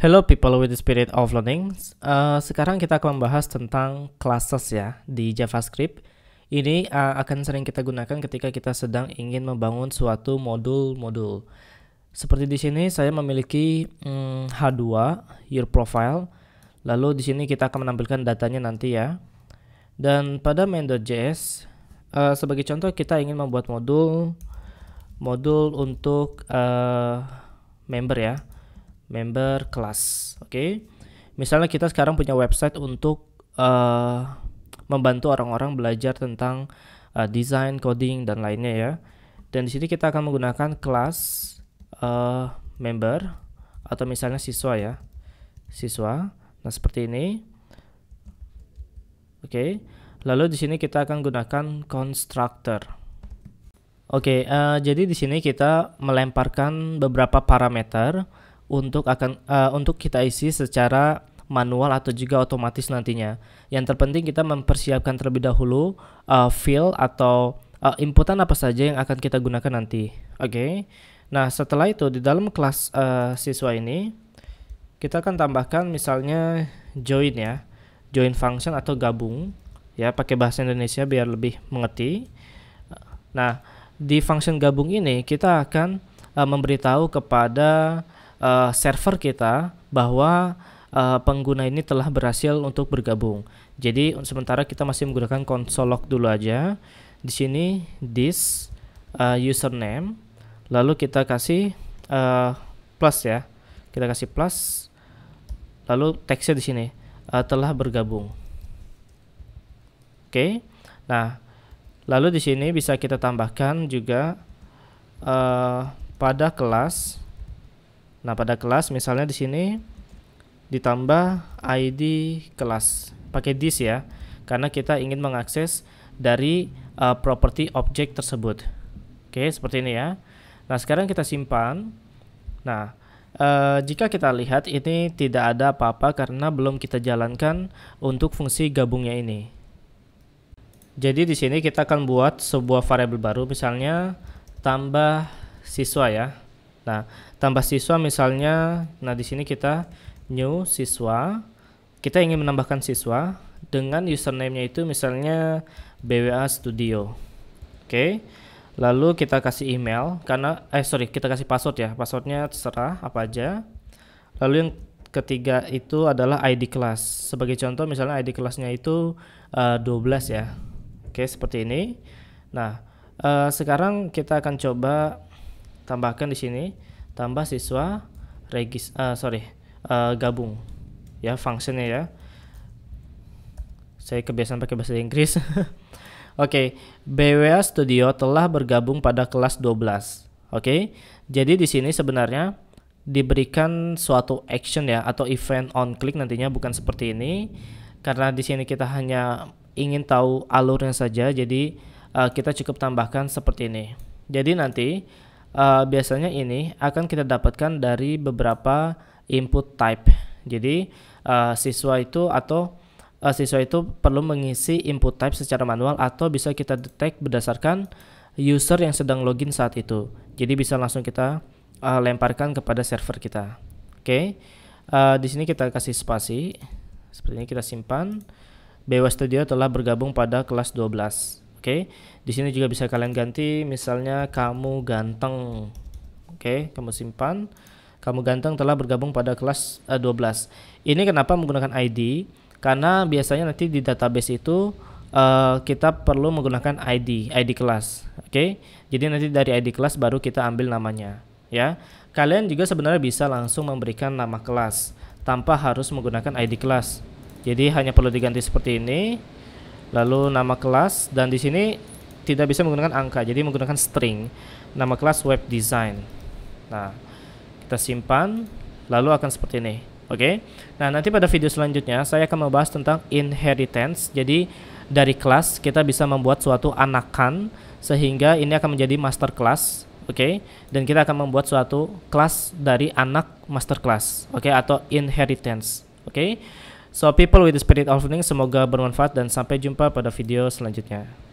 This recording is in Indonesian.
Hello people with the spirit of learning. Uh, sekarang kita akan membahas tentang classes ya di JavaScript. Ini uh, akan sering kita gunakan ketika kita sedang ingin membangun suatu modul-modul. Seperti di sini saya memiliki hmm, H2 your profile. Lalu di sini kita akan menampilkan datanya nanti ya. Dan pada main.js uh, eh, sebagai contoh kita ingin membuat modul modul untuk uh, member ya member kelas. Oke. Okay? Misalnya kita sekarang punya website untuk uh, membantu orang-orang belajar tentang uh, desain, coding dan lainnya ya. Dan di sini kita akan menggunakan kelas uh, member atau misalnya siswa ya. Siswa. Nah, seperti ini. Oke. Okay. Lalu di sini kita akan gunakan constructor. Oke, okay, uh, jadi di sini kita melemparkan beberapa parameter untuk akan uh, untuk kita isi secara manual atau juga otomatis nantinya. Yang terpenting kita mempersiapkan terlebih dahulu uh, eh, fill atau uh, inputan apa saja yang akan kita gunakan nanti. Oke. Okay? Nah, setelah itu di dalam kelas uh, siswa ini kita akan tambahkan misalnya join ya. Join function atau gabung ya pakai bahasa Indonesia biar lebih mengerti. Nah, di function gabung ini kita akan uh, memberitahu kepada uh, server kita bahwa uh, pengguna ini telah berhasil untuk bergabung. Jadi sementara kita masih menggunakan console log dulu aja. Di sini this uh, username lalu kita kasih uh, plus ya. Kita kasih plus lalu teksnya di sini uh, telah bergabung. Oke. Okay. Nah, lalu di sini bisa kita tambahkan juga uh, pada kelas Nah, pada kelas misalnya di sini ditambah ID kelas. Pakai this ya, karena kita ingin mengakses dari uh, eh, property object tersebut. Oke, seperti ini ya. Nah, sekarang kita simpan. Nah, Uh, jika kita lihat ini tidak ada apa-apa karena belum kita jalankan untuk fungsi gabungnya ini. Jadi di sini kita akan buat sebuah variabel baru misalnya tambah siswa ya. Nah, tambah siswa misalnya, nah di sini kita new siswa, kita ingin menambahkan siswa dengan username-nya itu misalnya BWA Studio. Oke. Okay. Lalu kita kasih email karena eh sorry, kita kasih password ya. Passwordnya terserah apa aja. Lalu yang ketiga itu adalah ID kelas. Sebagai contoh misalnya ID kelasnya itu uh, eh, 12 ya. Oke, seperti ini. Nah, uh, sekarang kita akan coba tambahkan di sini tambah siswa regis uh, sorry uh, gabung ya fungsinya ya saya kebiasaan pakai bahasa Inggris oke okay. BWA Studio telah bergabung pada kelas 12 oke okay. jadi di sini sebenarnya diberikan suatu action ya atau event on click nantinya bukan seperti ini karena di sini kita hanya ingin tahu alurnya saja jadi uh, kita cukup tambahkan seperti ini jadi nanti uh, biasanya ini akan kita dapatkan dari beberapa input type. Jadi uh, siswa itu atau uh, siswa itu perlu mengisi input type secara manual atau bisa kita detect berdasarkan user yang sedang login saat itu. Jadi bisa langsung kita uh, lemparkan kepada server kita. Oke. Okay. Uh, di sini kita kasih spasi. Seperti ini kita simpan. BW Studio telah bergabung pada kelas 12. Oke, di sini juga bisa kalian ganti misalnya kamu ganteng. Oke, kamu simpan. Kamu ganteng telah bergabung pada kelas uh, eh, 12. Ini kenapa menggunakan ID? Karena biasanya nanti di database itu uh, kita perlu menggunakan ID, ID kelas. Oke. Jadi nanti dari ID kelas baru kita ambil namanya, ya. Kalian juga sebenarnya bisa langsung memberikan nama kelas tanpa harus menggunakan ID kelas. Jadi hanya perlu diganti seperti ini lalu nama kelas dan di sini tidak bisa menggunakan angka jadi menggunakan string nama kelas web design nah kita simpan lalu akan seperti ini oke okay? nah nanti pada video selanjutnya saya akan membahas tentang inheritance jadi dari kelas kita bisa membuat suatu anakan sehingga ini akan menjadi master class oke okay? dan kita akan membuat suatu kelas dari anak master class oke okay? atau inheritance oke okay? So people with the spirit of learning semoga bermanfaat dan sampai jumpa pada video selanjutnya.